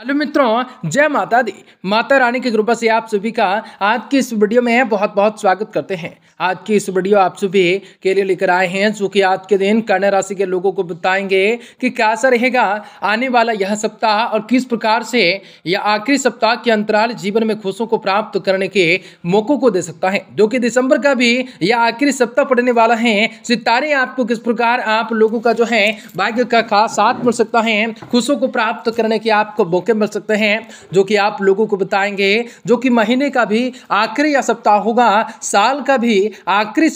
hello मित्रों जय माता दी माता रानी की कृपा से आप सभी का आज की इस वीडियो में बहुत बहुत स्वागत करते हैं आज की इस वीडियो आप सभी के लिए लेकर आए हैं जो कि आज के दिन कन्या राशि के लोगों को बताएंगे कि कैसा रहेगा आने वाला यह सप्ताह और किस प्रकार से यह आखिरी सप्ताह के अंतराल जीवन में खुशों को प्राप्त करने के मौक़ों को दे सकता है जो कि दिसंबर का भी यह आखिरी सप्ताह पड़ने वाला है सितारे आपको किस प्रकार आप लोगों का जो है भाग्य का खास साथ मिल सकता है खुशों को प्राप्त करने के आपको तथ्य मिल सकते हैं जो कि आप लोगों को बताएंगे जो कि महीने का भी आखिरी या सप्ताह होगा साल का भी आखिरी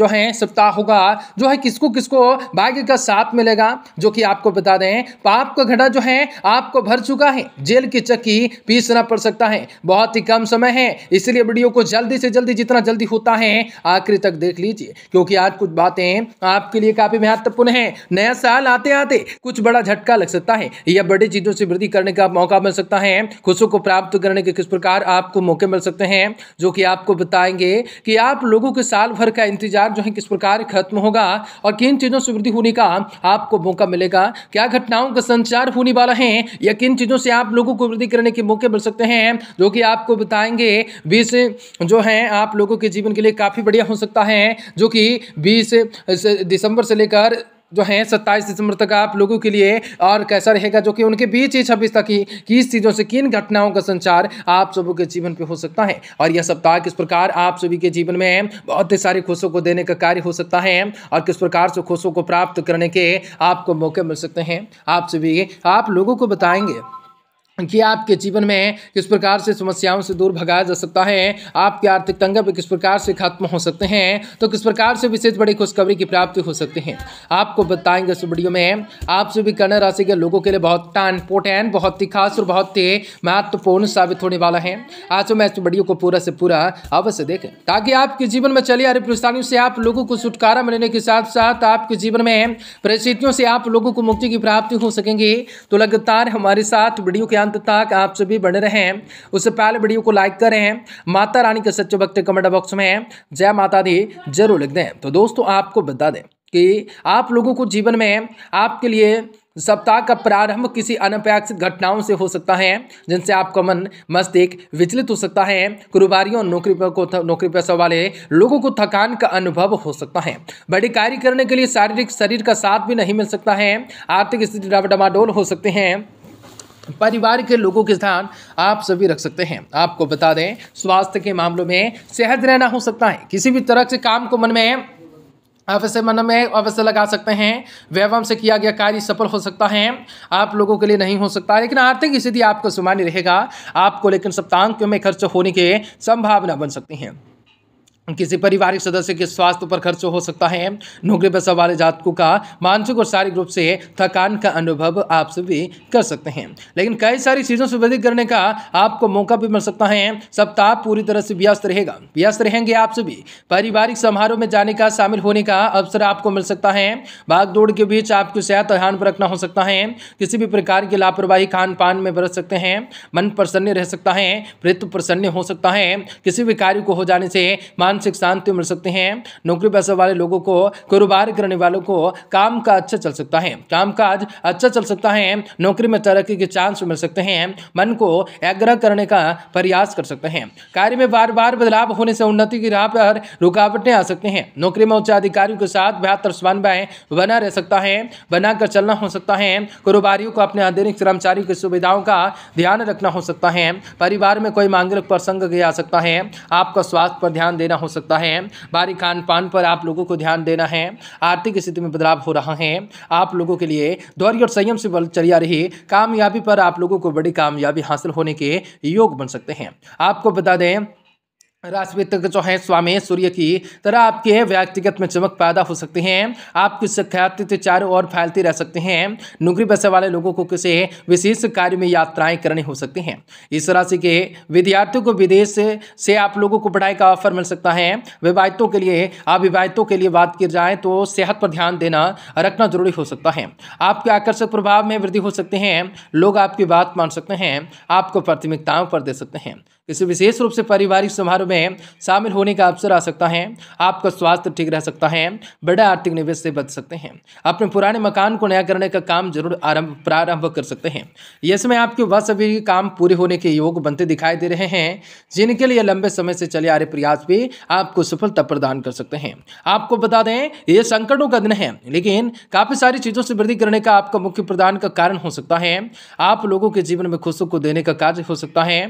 जो है सप्ताह होगा जो है किसको किसको भाग्य का साथ मिलेगा जो कि आपको बता दें पाप का घड़ा जो है आपको भर चुका है जेल की चक्की पीसना पड़ सकता है बहुत ही कम समय है इसलिए वीडियो को जल्दी से जल्दी जितना जल्दी होता है आखिरी तक देख लीजिए क्योंकि आज कुछ बातें आपके लिए काफी महत्वपूर्ण है नया साल आते आते कुछ बड़ा झटका लग सकता है या बड़ी चीजों से वृद्धि करने का मौका मिल सकता है खुशों को प्राप्त करने के किस प्रकार आपको मौके मिल सकते हैं जो कि आपको बताएंगे कि आप लोगों के साल भर का इंतजार जो है किस प्रकार खत्म होगा और किन चीज़ों से वृद्धि होने का आपको मौका मिलेगा क्या घटनाओं का संचार होने वाला है या किन चीज़ों से आप लोगों को वृद्धि करने के मौके मिल सकते हैं जो कि आपको बताएंगे बीस जो है आप लोगों के जीवन के लिए काफ़ी बढ़िया हो सकता है जो कि बीस दिसंबर से लेकर जो है सत्ताईस दिसंबर तक आप लोगों के लिए और कैसा रहेगा जो कि उनके बीच ही छब्बीस तक ही किस चीज़ों से किन घटनाओं का संचार आप सबों के जीवन पे हो सकता है और यह सप्ताह किस प्रकार आप सभी के जीवन में बहुत ही सारी खुशों को देने का कार्य हो सकता है और किस प्रकार से खुशों को प्राप्त करने के आपको मौके मिल सकते हैं आप सभी आप लोगों को बताएंगे कि आपके जीवन में किस प्रकार से समस्याओं से दूर भगाया जा सकता है आपके आर्थिक तंग पर किस प्रकार से खत्म हो सकते हैं तो किस प्रकार से विशेष बड़ी खुशखबरी की प्राप्ति हो सकती है आपको बताएंगे इस वीडियो में आपसे भी कन्या राशि के लोगों के लिए बहुत इंपोर्टेंट बहुत ही खास और बहुत ही महत्वपूर्ण साबित होने वाला है आज मैं इस वीडियो को पूरा से पूरा अवश्य देखें ताकि आपके जीवन में चली आ रही परेशानियों से आप लोगों को छुटकारा मिलने के साथ साथ आपके जीवन में परिस्थितियों से आप लोगों को मुक्ति की प्राप्ति हो सकेंगे तो लगातार हमारे साथ वीडियो के अंत तक आप सभी बने रहे हैं उससे पहले वीडियो को लाइक करें माता रानी के सच्चे भक्त कमेंट बॉक्स में जय माता दी जरूर लिख दें तो दोस्तों आपको बता दें कि आप लोगों को जीवन में आपके लिए सप्ताह का प्रारंभ किसी अनपेक्षित घटनाओं से हो सकता है जिनसे आपका मन मस्तिष्क विचलित हो सकता है कारोबारियों नौकरी पर को नौकरी पैसा वाले लोगों को थकान का अनुभव हो सकता है बड़े कार्य करने के लिए शारीरिक शरीर का साथ भी नहीं मिल सकता है आर्थिक स्थिति डबाडोल हो सकते हैं परिवार के लोगों के ध्यान आप सभी रख सकते हैं आपको बता दें स्वास्थ्य के मामलों में सेहत रहना हो सकता है किसी भी तरह से काम को मन में आप मन में अवश्य लगा सकते हैं व्यवहार से किया गया कार्य सफल हो सकता है आप लोगों के लिए नहीं हो सकता लेकिन आर्थिक स्थिति आपको सामान्य रहेगा आपको लेकिन सप्तांक में खर्च होने की संभावना बन सकती है किसी पारिवारिक सदस्य के स्वास्थ्य पर खर्च हो सकता है नौकरी पेशा वाले जातकों का मानसिक और शारीरिक रूप से थकान का अनुभव आप सभी कर सकते हैं लेकिन कई सारी चीज़ों से वृद्धि करने का आपको मौका भी मिल सकता है सप्ताह पूरी तरह से व्यस्त रहेगा व्यस्त रहेंगे आप सभी पारिवारिक समारोह में जाने का शामिल होने का अवसर आपको मिल सकता है भागदौड़ के बीच आपकी सेहत ध्यान पर रखना हो सकता है किसी भी प्रकार की लापरवाही खान पान में बरत सकते हैं मन प्रसन्न रह सकता है वृत्त प्रसन्न हो सकता है किसी भी कार्य को हो जाने से मान मानसिक शांति मिल सकती है नौकरी पैसा वाले लोगों को कारोबार करने वालों को काम का अच्छा चल सकता है काम काज अच्छा चल सकता है नौकरी में तरक्की के चांस मिल सकते हैं मन को आग्रह करने का प्रयास कर सकते हैं कार्य में बार बार बदलाव होने से उन्नति की राह पर रुकावटें आ सकती हैं नौकरी में उच्च अधिकारियों के साथ बेहतर समन्वय बना रह सकता है बनाकर चलना हो सकता है कारोबारियों को अपने आधुनिक कर्मचारियों की सुविधाओं का ध्यान रखना हो सकता है परिवार में कोई मांगलिक प्रसंग आ सकता है आपका स्वास्थ्य पर ध्यान देना हो सकता है बाहरी खान पान पर आप लोगों को ध्यान देना है आर्थिक स्थिति में बदलाव हो रहा है आप लोगों के लिए धौर्य और संयम से बल चली आ रही कामयाबी पर आप लोगों को बड़ी कामयाबी हासिल होने के योग बन सकते हैं आपको बता दें राशि जो है स्वामी सूर्य की तरह आपके व्यक्तिगत में चमक पैदा हो सकती है आप कुछ सख्यात चारों ओर फैलती रह सकते हैं नौकरी पैसे वाले लोगों को किसी विशेष कार्य में यात्राएं करनी हो सकती हैं इस राशि के विद्यार्थियों को विदेश से आप लोगों को पढ़ाई का ऑफर मिल सकता है विवाहितों के लिए अविवाहितों के लिए बात की जाए तो सेहत पर ध्यान देना रखना जरूरी हो सकता है आपके आकर्षक प्रभाव में वृद्धि हो सकती है लोग आपकी बात मान सकते हैं आपको प्राथमिकताओं पर दे सकते हैं किसी विशेष रूप से पारिवारिक समारोह में शामिल होने का अवसर आ सकता है आपका स्वास्थ्य ठीक रह सकता है बड़े आर्थिक निवेश से बच सकते हैं अपने पुराने मकान को नया करने का काम जरूर आरंभ प्रारंभ कर सकते हैं इसमें आपके वह सभी काम पूरे होने के योग बनते दिखाई दे रहे हैं जिनके लिए लंबे समय से चले आ रहे प्रयास भी आपको सफलता प्रदान कर सकते हैं आपको बता दें ये संकटों का दिन है लेकिन काफ़ी सारी चीज़ों से वृद्धि करने का आपका मुख्य प्रदान का कारण हो सकता है आप लोगों के जीवन में खुशों को देने का कार्य हो सकता है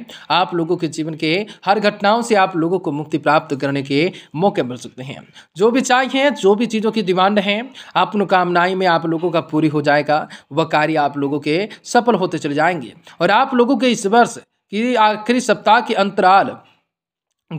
आप लोगों के जीवन के हर घटनाओं से आप लोगों को मुक्ति प्राप्त करने के मौके मिल सकते हैं जो भी चाहिए जो भी चीज़ों की डिमांड है आप में आप लोगों का पूरी हो जाएगा वह कार्य आप लोगों के सफल होते चले जाएंगे और आप लोगों के इस वर्ष की आखिरी सप्ताह के अंतराल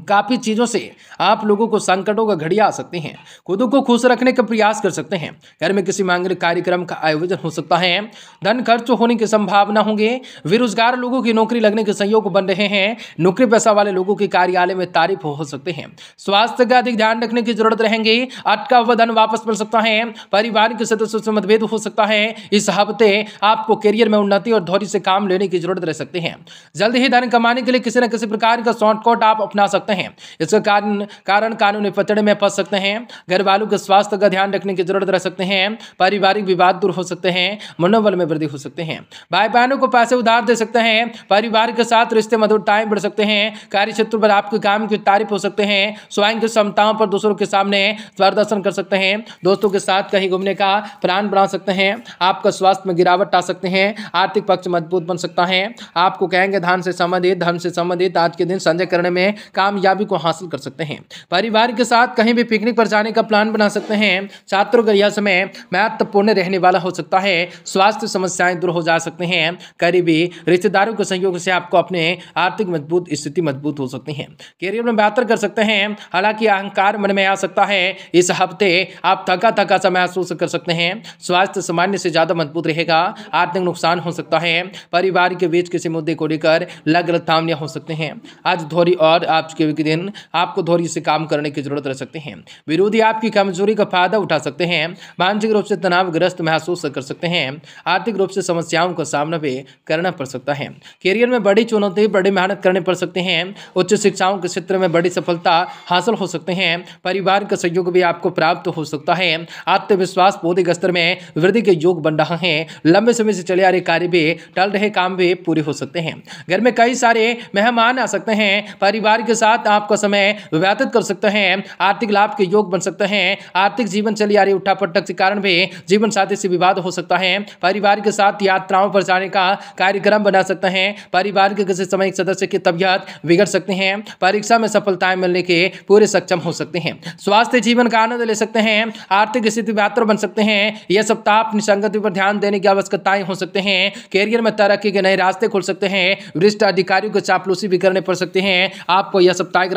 काफ़ी चीज़ों से आप लोगों को संकटों का घड़िया आ सकते हैं खुद को खुश रखने का प्रयास कर सकते हैं घर में किसी मांगलिक कार्यक्रम का आयोजन हो सकता है धन खर्च होने की संभावना होंगे बेरोजगार लोगों की नौकरी लगने के संयोग बन रहे हैं नौकरी पैसा वाले लोगों के कार्यालय में तारीफ हो सकते हैं स्वास्थ्य का अधिक ध्यान रखने की जरूरत रहेंगे अटका हुआ धन वापस मिल सकता है परिवार के सदस्यों से मतभेद हो सकता है इस हफ्ते आपको करियर में उन्नति और धौरी से काम लेने की जरूरत रह सकते हैं जल्द ही धन कमाने के लिए किसी न किसी प्रकार का शॉर्टकट आप अपना सकते सकते हैं इसका कारण कारण कानूनी पतड़े में फंस सकते हैं घर वालों के स्वास्थ्य का ध्यान रखने की जरूरत रह सकते हैं पारिवारिक विवाद दूर हो सकते हैं मनोबल में वृद्धि हो सकते हैं भाई बहनों को पैसे उधार दे सकते हैं परिवार के साथ रिश्ते मधुरताएं बढ़ सकते हैं कार्य क्षेत्र पर आपके काम की तारीफ हो सकते हैं स्वयं की क्षमताओं पर दूसरों के सामने प्रदर्शन कर सकते हैं दोस्तों के साथ कहीं घूमने का प्लान बना सकते हैं आपका स्वास्थ्य में गिरावट आ सकते हैं आर्थिक पक्ष मजबूत बन सकता है आपको कहेंगे धन से संबंधित धन से संबंधित आज के दिन संजय करने में काम कामयाबी को हासिल कर सकते हैं परिवार के साथ कहीं भी पिकनिक पर जाने का प्लान बना सकते हैं छात्रों का यह समय महत्वपूर्ण रहने वाला हो सकता है स्वास्थ्य समस्याएं दूर हो जा सकते हैं करीबी रिश्तेदारों के सहयोग से आपको अपने आर्थिक मजबूत स्थिति मजबूत हो सकती है करियर में बेहतर कर सकते हैं हालांकि अहंकार मन में आ सकता है इस हफ्ते आप थका थका सा महसूस कर सकते हैं स्वास्थ्य सामान्य से ज़्यादा मजबूत रहेगा आर्थिक नुकसान हो सकता है परिवार के बीच किसी मुद्दे को लेकर लग लथावनियाँ हो सकते हैं आज धोरी और आपके के दिन आपको धैर्य से काम करने की जरूरत रह सकते हैं विरोधी आपकी कमजोरी का फायदा उठा सकते हैं मानसिक रूप से तनावग्रस्त महसूस कर सकते हैं आर्थिक रूप से समस्याओं का सामना भी करना पड़ सकता है करियर में बड़ी चुनौती बड़ी मेहनत करने पड़ सकते हैं उच्च शिक्षाओं के क्षेत्र में बड़ी सफलता हासिल हो सकते हैं परिवार का सहयोग भी आपको प्राप्त हो सकता है आत्मविश्वास बौद्धिक स्तर में वृद्धि के योग बन रहा है लंबे समय से चले आ रहे कार्य भी टल रहे काम भी पूरे हो सकते हैं घर में कई सारे मेहमान आ सकते हैं परिवार के साथ साथ आपका समय व्यतीत कर सकते हैं आर्थिक लाभ के योग बन सकते हैं आर्थिक जीवन चली आ रही उठापटक के कारण भी जीवन साथी से विवाद हो सकता है परिवार के साथ यात्राओं पर जाने का कार्यक्रम बना सकते हैं परिवार के किसी समय सदस्य की तबियत बिगड़ सकते हैं परीक्षा में सफलताएं मिलने के पूरे सक्षम हो सकते हैं स्वास्थ्य जीवन का आनंद ले सकते हैं आर्थिक स्थिति बेहतर बन सकते हैं यह सप्ताह अपनी संगति पर ध्यान देने की आवश्यकताएं हो सकते हैं कैरियर में तरक्की के नए रास्ते खोल सकते हैं वरिष्ठ अधिकारियों को चापलूसी भी करने पड़ सकते हैं आपको यह यह सब